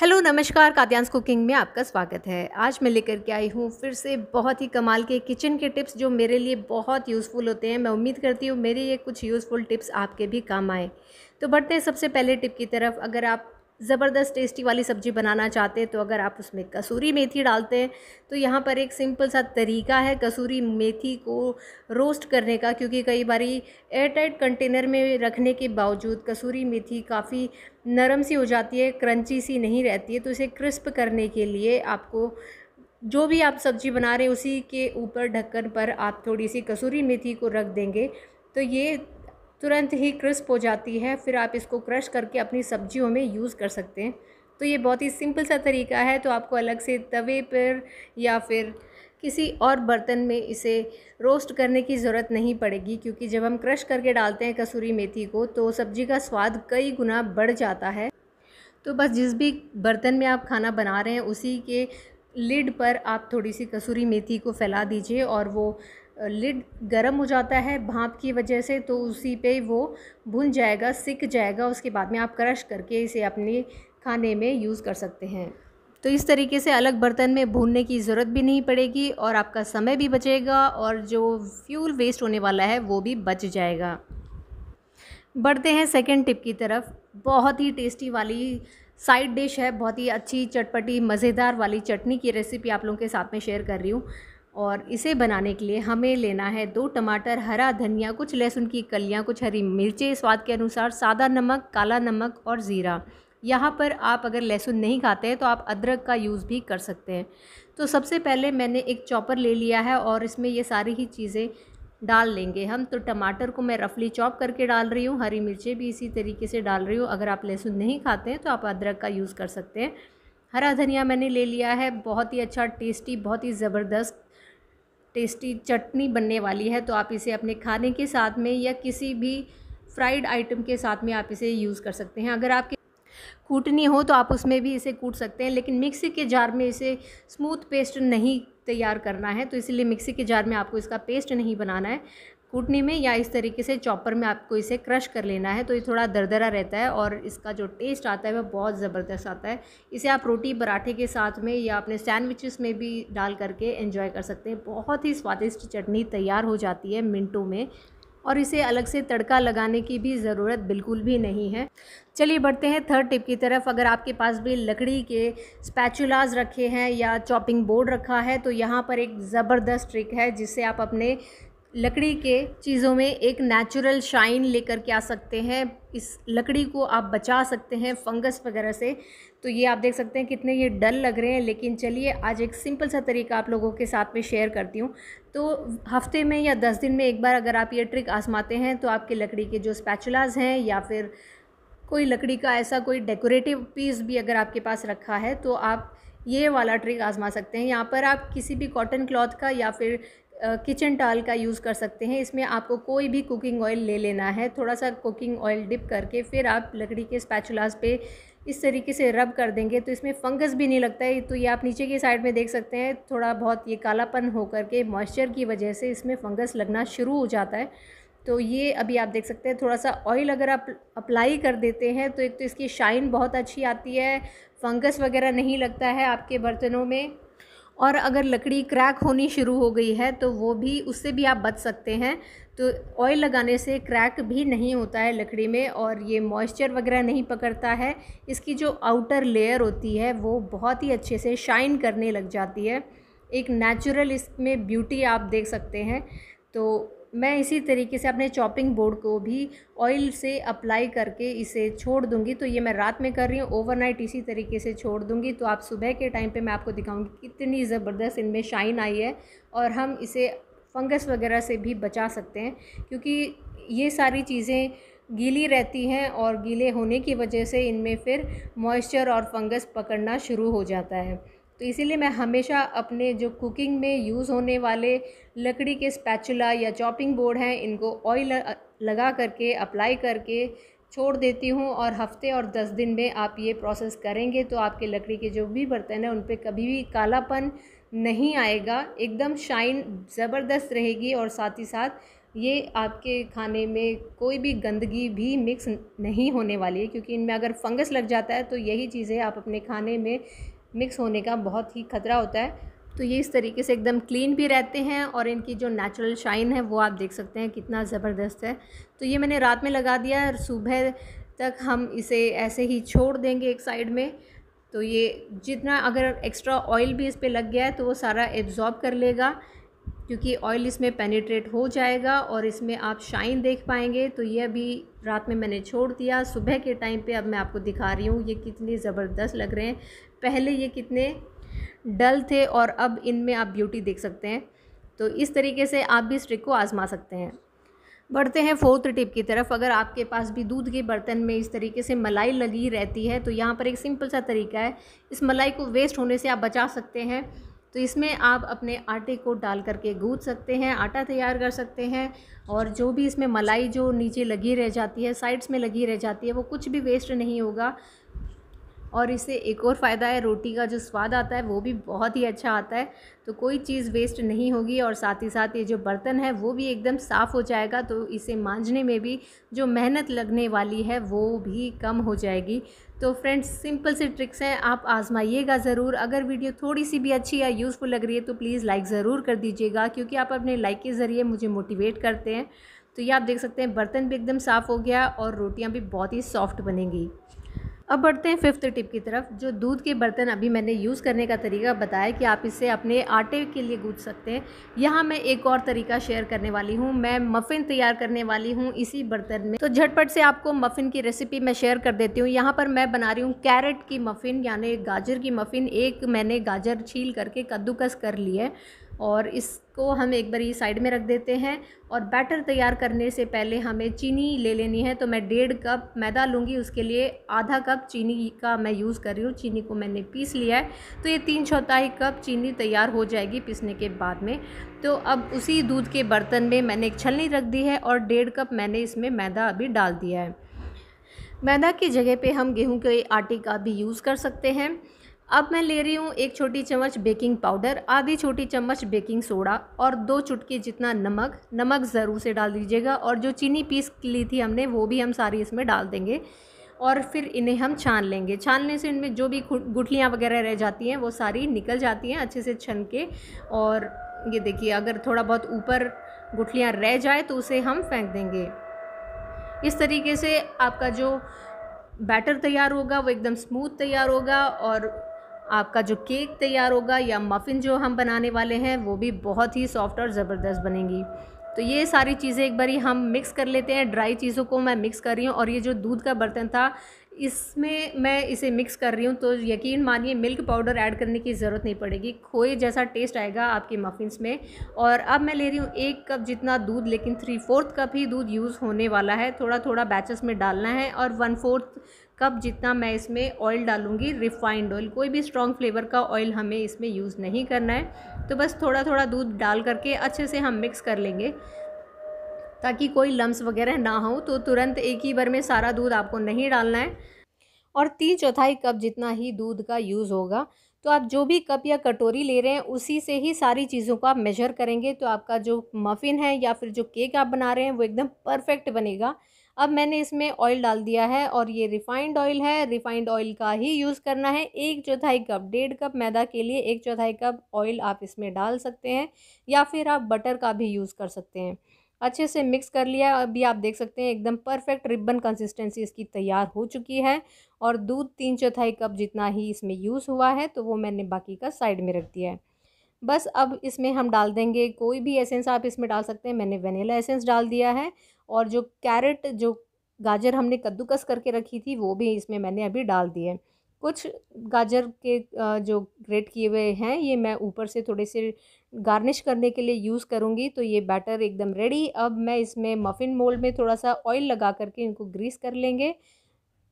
hello नमस्कार कात्यांस cooking में आपका स्वागत है आज मैं लेकर के आई हूँ फिर से बहुत ही कमाल के किचन के टिप्स जो मेरे लिए बहुत यूज़फुल होते हैं मैं उम्मीद करती हूँ मेरे ये कुछ यूज़फुल टिप्स आपके भी काम आए तो बढ़ते हैं सबसे पहले टिप की तरफ अगर आप ज़बरदस्त टेस्टी वाली सब्ज़ी बनाना चाहते हैं तो अगर आप उसमें कसूरी मेथी डालते हैं तो यहाँ पर एक सिंपल सा तरीका है कसूरी मेथी को रोस्ट करने का क्योंकि कई बारी एयरटाइट कंटेनर में रखने के बावजूद कसूरी मेथी काफ़ी नरम सी हो जाती है क्रंची सी नहीं रहती है तो इसे क्रिस्प करने के लिए आपको जो भी आप सब्ज़ी बना रहे हैं उसी के ऊपर ढक्कन पर आप थोड़ी सी कसूरी मेथी को रख देंगे तो ये तुरंत ही क्रिस्प हो जाती है फिर आप इसको क्रश करके अपनी सब्जियों में यूज़ कर सकते हैं तो ये बहुत ही सिंपल सा तरीका है तो आपको अलग से तवे पर या फिर किसी और बर्तन में इसे रोस्ट करने की ज़रूरत नहीं पड़ेगी क्योंकि जब हम क्रश करके डालते हैं कसूरी मेथी को तो सब्ज़ी का स्वाद कई गुना बढ़ जाता है तो बस जिस भी बर्तन में आप खाना बना रहे हैं उसी के लिड पर आप थोड़ी सी कसूरी मेथी को फैला दीजिए और वो लिड गर्म हो जाता है भाप की वजह से तो उसी पे वो भुन जाएगा सिक जाएगा उसके बाद में आप क्रश करके इसे अपने खाने में यूज़ कर सकते हैं तो इस तरीके से अलग बर्तन में भूनने की ज़रूरत भी नहीं पड़ेगी और आपका समय भी बचेगा और जो फ्यूल वेस्ट होने वाला है वो भी बच जाएगा बढ़ते हैं सेकेंड टिप की तरफ बहुत ही टेस्टी वाली साइड डिश है बहुत ही अच्छी चटपटी मज़ेदार वाली चटनी की रेसिपी आप लोगों के साथ में शेयर कर रही हूँ और इसे बनाने के लिए हमें लेना है दो टमाटर हरा धनिया कुछ लहसुन की कलियाँ कुछ हरी मिर्चें स्वाद के अनुसार सादा नमक काला नमक और ज़ीरा यहाँ पर आप अगर लहसुन नहीं खाते हैं तो आप अदरक का यूज़ भी कर सकते हैं तो सबसे पहले मैंने एक चॉपर ले लिया है और इसमें ये सारी ही चीज़ें डाल लेंगे हम तो टमाटर को मैं रफली चॉप करके डाल रही हूँ हरी मिर्चें भी इसी तरीके से डाल रही हूँ अगर आप लहसुन नहीं खाते हैं तो आप अदरक का यूज़ कर सकते हैं हरा धनिया मैंने ले लिया है बहुत ही अच्छा टेस्टी बहुत ही ज़बरदस्त टेस्टी चटनी बनने वाली है तो आप इसे अपने खाने के साथ में या किसी भी फ्राइड आइटम के साथ में आप इसे यूज़ कर सकते हैं अगर आपके कूटनी हो तो आप उसमें भी इसे कूट सकते हैं लेकिन मिक्सी के जार में इसे स्मूथ पेस्ट नहीं तैयार करना है तो इसलिए मिक्सी के जार में आपको इसका पेस्ट नहीं बनाना है कूटने में या इस तरीके से चॉपर में आपको इसे क्रश कर लेना है तो ये थोड़ा दरदरा रहता है और इसका जो टेस्ट आता है वह बहुत ज़बरदस्त आता है इसे आप रोटी पराठे के साथ में या अपने सैंडविचेस में भी डाल करके एंजॉय कर सकते हैं बहुत ही स्वादिष्ट चटनी तैयार हो जाती है मिनटों में और इसे अलग से तड़का लगाने की भी ज़रूरत बिल्कुल भी नहीं है चलिए बढ़ते हैं थर्ड टिप की तरफ अगर आपके पास भी लकड़ी के स्पैचुलाज रखे हैं या चॉपिंग बोर्ड रखा है तो यहाँ पर एक ज़बरदस्त ट्रिक है जिससे आप अपने लकड़ी के चीज़ों में एक नेचुरल शाइन लेकर के आ सकते हैं इस लकड़ी को आप बचा सकते हैं फंगस वगैरह से तो ये आप देख सकते हैं कितने ये डल लग रहे हैं लेकिन चलिए आज एक सिंपल सा तरीका आप लोगों के साथ में शेयर करती हूँ तो हफ्ते में या दस दिन में एक बार अगर आप ये ट्रिक आजमाते हैं तो आपके लकड़ी के जो स्पैचुलाज हैं या फिर कोई लकड़ी का ऐसा कोई डेकोरेटिव पीस भी अगर आपके पास रखा है तो आप ये वाला ट्रिक आजमा सकते हैं यहाँ पर आप किसी भी कॉटन क्लॉथ का या फिर किचन टाल का यूज़ कर सकते हैं इसमें आपको कोई भी कुकिंग ऑयल ले लेना है थोड़ा सा कुकिंग ऑयल डिप करके फिर आप लकड़ी के स्पैचुलास पे इस तरीके से रब कर देंगे तो इसमें फंगस भी नहीं लगता है तो ये आप नीचे के साइड में देख सकते हैं थोड़ा बहुत ये कालापन होकर के मॉइस्चर की वजह से इसमें फंगस लगना शुरू हो जाता है तो ये अभी आप देख सकते हैं थोड़ा सा ऑयल अगर आप अप्लाई कर देते हैं तो एक तो इसकी शाइन बहुत अच्छी आती है फंगस वगैरह नहीं लगता है आपके बर्तनों में और अगर लकड़ी क्रैक होनी शुरू हो गई है तो वो भी उससे भी आप बच सकते हैं तो ऑयल लगाने से क्रैक भी नहीं होता है लकड़ी में और ये मॉइस्चर वगैरह नहीं पकड़ता है इसकी जो आउटर लेयर होती है वो बहुत ही अच्छे से शाइन करने लग जाती है एक नेचुरल इसमें ब्यूटी आप देख सकते हैं तो मैं इसी तरीके से अपने चॉपिंग बोर्ड को भी ऑयल से अप्लाई करके इसे छोड़ दूंगी तो ये मैं रात में कर रही हूँ ओवरनाइट इसी तरीके से छोड़ दूंगी तो आप सुबह के टाइम पे मैं आपको दिखाऊंगी कितनी ज़बरदस्त इनमें शाइन आई है और हम इसे फंगस वगैरह से भी बचा सकते हैं क्योंकि ये सारी चीज़ें गीली रहती हैं और गीले होने की वजह से इनमें फिर मॉइस्चर और फंगस पकड़ना शुरू हो जाता है तो इसीलिए मैं हमेशा अपने जो कुकिंग में यूज़ होने वाले लकड़ी के स्पैचुला या चॉपिंग बोर्ड हैं इनको ऑयल लगा करके अप्लाई करके छोड़ देती हूँ और हफ्ते और दस दिन में आप ये प्रोसेस करेंगे तो आपके लकड़ी के जो भी बर्तन हैं उन पर कभी भी कालापन नहीं आएगा एकदम शाइन ज़बरदस्त रहेगी और साथ ही साथ ये आपके खाने में कोई भी गंदगी भी मिक्स नहीं होने वाली है क्योंकि इनमें अगर फंगस लग जाता है तो यही चीज़ें आप अपने खाने में मिक्स होने का बहुत ही ख़तरा होता है तो ये इस तरीके से एकदम क्लीन भी रहते हैं और इनकी जो नेचुरल शाइन है वो आप देख सकते हैं कितना ज़बरदस्त है तो ये मैंने रात में लगा दिया और सुबह तक हम इसे ऐसे ही छोड़ देंगे एक साइड में तो ये जितना अगर एक्स्ट्रा ऑयल भी इस पर लग गया है तो वो सारा एब्ज़ॉर्ब कर लेगा क्योंकि ऑयल इसमें पेनिट्रेट हो जाएगा और इसमें आप शाइन देख पाएंगे तो ये अभी रात में मैंने छोड़ दिया सुबह के टाइम पे अब मैं आपको दिखा रही हूँ ये कितनी ज़बरदस्त लग रहे हैं पहले ये कितने डल थे और अब इनमें आप ब्यूटी देख सकते हैं तो इस तरीके से आप भी इस ट्रिक को आजमा सकते हैं बढ़ते हैं फोर्थ टिप की तरफ अगर आपके पास भी दूध के बर्तन में इस तरीके से मलाई लगी रहती है तो यहाँ पर एक सिंपल सा तरीका है इस मलाई को वेस्ट होने से आप बचा सकते हैं तो इसमें आप अपने आटे को डाल करके गूँध सकते हैं आटा तैयार कर सकते हैं और जो भी इसमें मलाई जो नीचे लगी रह जाती है साइड्स में लगी रह जाती है वो कुछ भी वेस्ट नहीं होगा और इससे एक और फ़ायदा है रोटी का जो स्वाद आता है वो भी बहुत ही अच्छा आता है तो कोई चीज़ वेस्ट नहीं होगी और साथ ही साथ ये जो बर्तन है वो भी एकदम साफ़ हो जाएगा तो इसे मांझने में भी जो मेहनत लगने वाली है वो भी कम हो जाएगी तो फ्रेंड्स सिंपल से ट्रिक्स हैं आप आजमाइएगा ज़रूर अगर वीडियो थोड़ी सी भी अच्छी या यूज़फुल लग रही है तो प्लीज़ लाइक ज़रूर कर दीजिएगा क्योंकि आप अपने लाइक के ज़रिए मुझे मोटिवेट करते हैं तो ये आप देख सकते हैं बर्तन भी एकदम साफ़ हो गया और रोटियां भी बहुत ही सॉफ्ट बनेंगी अब बढ़ते हैं फिफ्थ टिप की तरफ जो दूध के बर्तन अभी मैंने यूज़ करने का तरीका बताया कि आप इसे अपने आटे के लिए गूँज सकते हैं यहाँ मैं एक और तरीका शेयर करने वाली हूँ मैं मफ़िन तैयार करने वाली हूँ इसी बर्तन में तो झटपट से आपको मफ़िन की रेसिपी मैं शेयर कर देती हूँ यहाँ पर मैं बना रही हूँ कैरेट की मफ़िन यानी गाजर की मफ़िन एक मैंने गाजर छील करके कद्दूकस कर लिया है और इसको हम एक ये साइड में रख देते हैं और बैटर तैयार करने से पहले हमें चीनी ले लेनी है तो मैं डेढ़ कप मैदा लूँगी उसके लिए आधा कप चीनी का मैं यूज़ कर रही हूँ चीनी को मैंने पीस लिया है तो ये तीन चौथाई कप चीनी तैयार हो जाएगी पीसने के बाद में तो अब उसी दूध के बर्तन में मैंने एक छलनी रख दी है और डेढ़ कप मैंने इसमें मैदा अभी डाल दिया है मैदा की जगह पे हम गेहूं के आटे का भी यूज़ कर सकते हैं अब मैं ले रही हूँ एक छोटी चम्मच बेकिंग पाउडर आधी छोटी चम्मच बेकिंग सोडा और दो चुटकी जितना नमक नमक ज़रूर से डाल दीजिएगा और जो चीनी पीस ली थी हमने वो भी हम सारी इसमें डाल देंगे और फिर इन्हें हम छान लेंगे छानने से इनमें जो भी गुठलियाँ वगैरह रह जाती हैं वो सारी निकल जाती हैं अच्छे से छन के और ये देखिए अगर थोड़ा बहुत ऊपर गुठलियाँ रह जाए तो उसे हम फेंक देंगे इस तरीके से आपका जो बैटर तैयार होगा वो एकदम स्मूथ तैयार होगा और आपका जो केक तैयार होगा या मफ़िन जो हम बनाने वाले हैं वो भी बहुत ही सॉफ्ट और ज़बरदस्त बनेगी तो ये सारी चीज़ें एक बारी हम मिक्स कर लेते हैं ड्राई चीज़ों को मैं मिक्स कर रही हूँ और ये जो दूध का बर्तन था इसमें मैं इसे मिक्स कर रही हूँ तो यकीन मानिए मिल्क पाउडर ऐड करने की ज़रूरत नहीं पड़ेगी खोए जैसा टेस्ट आएगा आपके मफिनस में और अब मैं ले रही हूँ एक कप जितना दूध लेकिन थ्री फोर्थ कप ही दूध यूज़ होने वाला है थोड़ा थोड़ा बैचेस में डालना है और वन फोर्थ कप जितना मैं इसमें ऑयल डालूंगी रिफाइंड ऑयल कोई भी स्ट्रॉन्ग फ्लेवर का ऑयल हमें इसमें यूज़ नहीं करना है तो बस थोड़ा थोड़ा दूध डाल करके अच्छे से हम मिक्स कर लेंगे ताकि कोई लम्स वगैरह ना हो तो तुरंत एक ही बार में सारा दूध आपको नहीं डालना है और तीन चौथाई कप जितना ही दूध का यूज़ होगा तो आप जो भी कप या कटोरी ले रहे हैं उसी से ही सारी चीज़ों को आप मेजर करेंगे तो आपका जो मफ़िन है या फिर जो केक आप बना रहे हैं वो एकदम परफेक्ट बनेगा अब मैंने इसमें ऑयल डाल दिया है और ये रिफाइंड ऑयल है रिफाइंड ऑयल का ही यूज़ करना है एक चौथाई कप डेढ़ कप मैदा के लिए एक चौथाई कप ऑयल आप इसमें डाल सकते हैं या फिर आप बटर का भी यूज़ कर सकते हैं अच्छे से मिक्स कर लिया अभी आप देख सकते हैं एकदम परफेक्ट रिबन कंसिस्टेंसी इसकी तैयार हो चुकी है और दूध तीन चौथाई कप जितना ही इसमें यूज़ हुआ है तो वो मैंने बाकी का साइड में रख दिया है बस अब इसमें हम डाल देंगे कोई भी एसेंस आप इसमें डाल सकते हैं मैंने वनीला एसेंस डाल दिया है और जो कैरेट जो गाजर हमने कद्दूकस करके रखी थी वो भी इसमें मैंने अभी डाल दिए कुछ गाजर के जो ग्रेट किए हुए हैं ये मैं ऊपर से थोड़े से गार्निश करने के लिए यूज़ करूँगी तो ये बैटर एकदम रेडी अब मैं इसमें मफ़िन मोल्ड में थोड़ा सा ऑयल लगा करके इनको ग्रीस कर लेंगे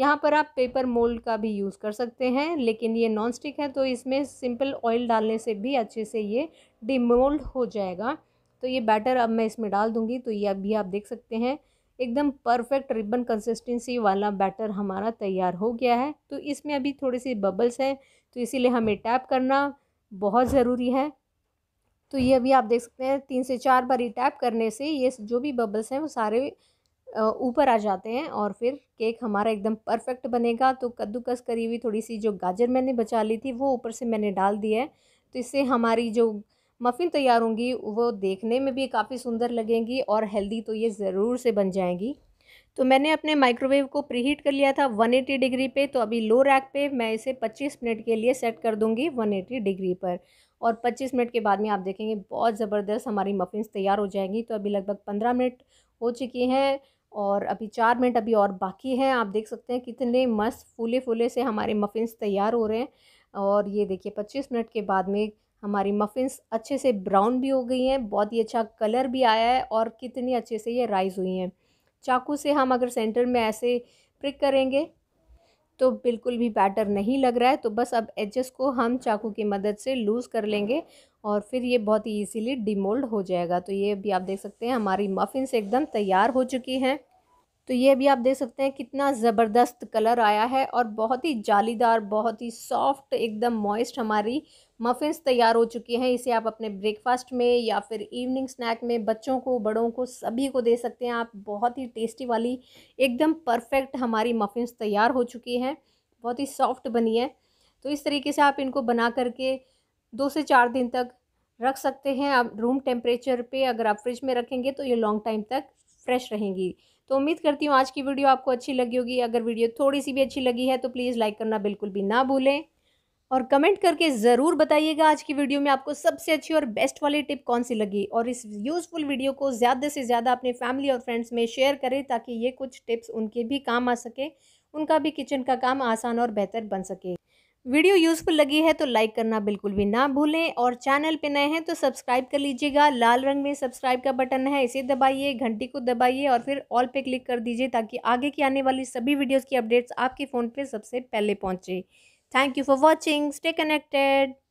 यहाँ पर आप पेपर मोल्ड का भी यूज़ कर सकते हैं लेकिन ये नॉन स्टिक है तो इसमें सिंपल ऑयल डालने से भी अच्छे से ये डिमोल्ड हो जाएगा तो ये बैटर अब मैं इसमें डाल दूँगी तो ये अभी आप देख सकते हैं एकदम परफेक्ट रिबन कंसिस्टेंसी वाला बैटर हमारा तैयार हो गया है तो इसमें अभी थोड़े से बबल्स हैं तो इसीलिए हमें टैप करना बहुत ज़रूरी है तो ये अभी आप देख सकते हैं तीन से चार बार टैप करने से ये जो भी बबल्स हैं वो सारे ऊपर आ जाते हैं और फिर केक हमारा एकदम परफेक्ट बनेगा तो कद्दूकस करी हुई थोड़ी सी जो गाजर मैंने बचा ली थी वो ऊपर से मैंने डाल दी है तो इससे हमारी जो मफ़िन तैयार होंगी वो देखने में भी काफ़ी सुंदर लगेंगी और हेल्दी तो ये ज़रूर से बन जाएंगी तो मैंने अपने माइक्रोवेव को प्रीहीट कर लिया था 180 डिग्री पे तो अभी लो रैक पे मैं इसे 25 मिनट के लिए सेट कर दूंगी 180 डिग्री पर और 25 मिनट के बाद में आप देखेंगे बहुत ज़बरदस्त हमारी मफिन्स तैयार हो जाएंगी तो अभी लगभग 15 मिनट हो चुकी हैं और अभी चार मिनट अभी और बाकी हैं आप देख सकते हैं कितने मस्त फूले फूले से हमारे मफ़िन्स तैयार हो रहे हैं और ये देखिए पच्चीस मिनट के बाद में हमारी मफ़िन्स अच्छे से ब्राउन भी हो गई हैं बहुत ही अच्छा कलर भी आया है और कितनी अच्छे से ये राइज़ हुई हैं चाकू से हम अगर सेंटर में ऐसे प्रिक करेंगे तो बिल्कुल भी बैटर नहीं लग रहा है तो बस अब एजेस को हम चाकू की मदद से लूज़ कर लेंगे और फिर ये बहुत ही ईजीली डिमोल्ड हो जाएगा तो ये भी आप देख सकते हैं हमारी मफ़िन्स एकदम तैयार हो चुकी हैं तो ये भी आप देख सकते हैं कितना ज़बरदस्त कलर आया है और बहुत ही जालीदार बहुत ही सॉफ्ट एकदम मॉइस्ट हमारी मफ़िन्स तैयार हो चुकी हैं इसे आप अपने ब्रेकफास्ट में या फिर इवनिंग स्नैक में बच्चों को बड़ों को सभी को दे सकते हैं आप बहुत ही टेस्टी वाली एकदम परफेक्ट हमारी मफ़िन्स तैयार हो चुकी हैं बहुत ही सॉफ्ट बनी है तो इस तरीके से आप इनको बना करके दो से चार दिन तक रख सकते हैं आप रूम टेम्परेचर पे अगर आप फ्रिज में रखेंगे तो ये लॉन्ग टाइम तक फ्रेश रहेंगी तो उम्मीद करती हूँ आज की वीडियो आपको अच्छी लगी होगी अगर वीडियो थोड़ी सी भी अच्छी लगी है तो प्लीज़ लाइक करना बिल्कुल भी ना भूलें और कमेंट करके ज़रूर बताइएगा आज की वीडियो में आपको सबसे अच्छी और बेस्ट वाली टिप कौन सी लगी और इस यूज़फुल वीडियो को ज़्यादा से ज़्यादा अपने फैमिली और फ्रेंड्स में शेयर करें ताकि ये कुछ टिप्स उनके भी काम आ सके उनका भी किचन का काम आसान और बेहतर बन सके वीडियो यूज़फुल लगी है तो लाइक करना बिल्कुल भी ना भूलें और चैनल पे नए हैं तो सब्सक्राइब कर लीजिएगा लाल रंग में सब्सक्राइब का बटन है इसे दबाइए घंटी को दबाइए और फिर ऑल पे क्लिक कर दीजिए ताकि आगे की आने वाली सभी वीडियोस की अपडेट्स आपके फ़ोन पे सबसे पहले पहुंचे thank you for watching stay connected